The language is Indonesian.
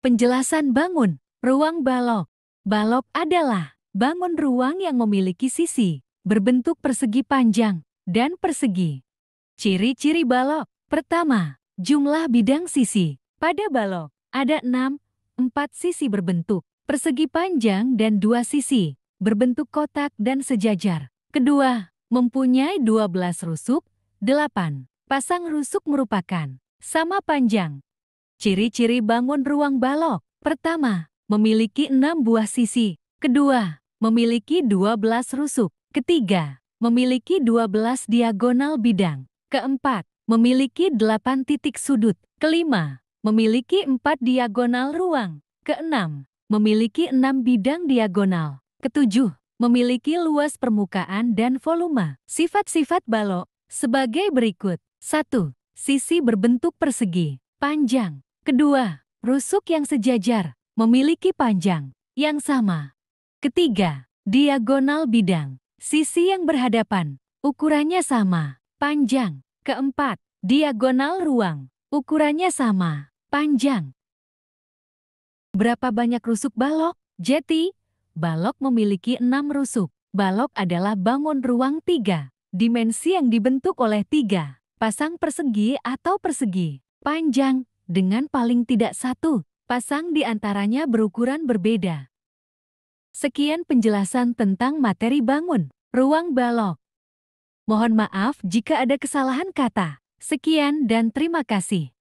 Penjelasan bangun, ruang balok. Balok adalah bangun ruang yang memiliki sisi, berbentuk persegi panjang, dan persegi. Ciri-ciri balok. Pertama, jumlah bidang sisi. Pada balok, ada enam, empat sisi berbentuk, persegi panjang dan dua sisi, berbentuk kotak dan sejajar. Kedua, mempunyai dua belas rusuk, delapan Pasang rusuk merupakan sama panjang, Ciri-ciri bangun ruang balok. Pertama, memiliki enam buah sisi. Kedua, memiliki dua belas rusuk. Ketiga, memiliki dua belas diagonal bidang. Keempat, memiliki delapan titik sudut. Kelima, memiliki empat diagonal ruang. Keenam, memiliki enam bidang diagonal. Ketujuh, memiliki luas permukaan dan volume. Sifat-sifat balok sebagai berikut. satu, Sisi berbentuk persegi, panjang, Kedua, rusuk yang sejajar, memiliki panjang, yang sama. Ketiga, diagonal bidang, sisi yang berhadapan, ukurannya sama, panjang. Keempat, diagonal ruang, ukurannya sama, panjang. Berapa banyak rusuk balok? Jeti, balok memiliki enam rusuk. Balok adalah bangun ruang tiga, dimensi yang dibentuk oleh tiga, pasang persegi atau persegi, panjang, dengan paling tidak satu pasang di antaranya berukuran berbeda. Sekian penjelasan tentang materi bangun, ruang balok. Mohon maaf jika ada kesalahan kata. Sekian dan terima kasih.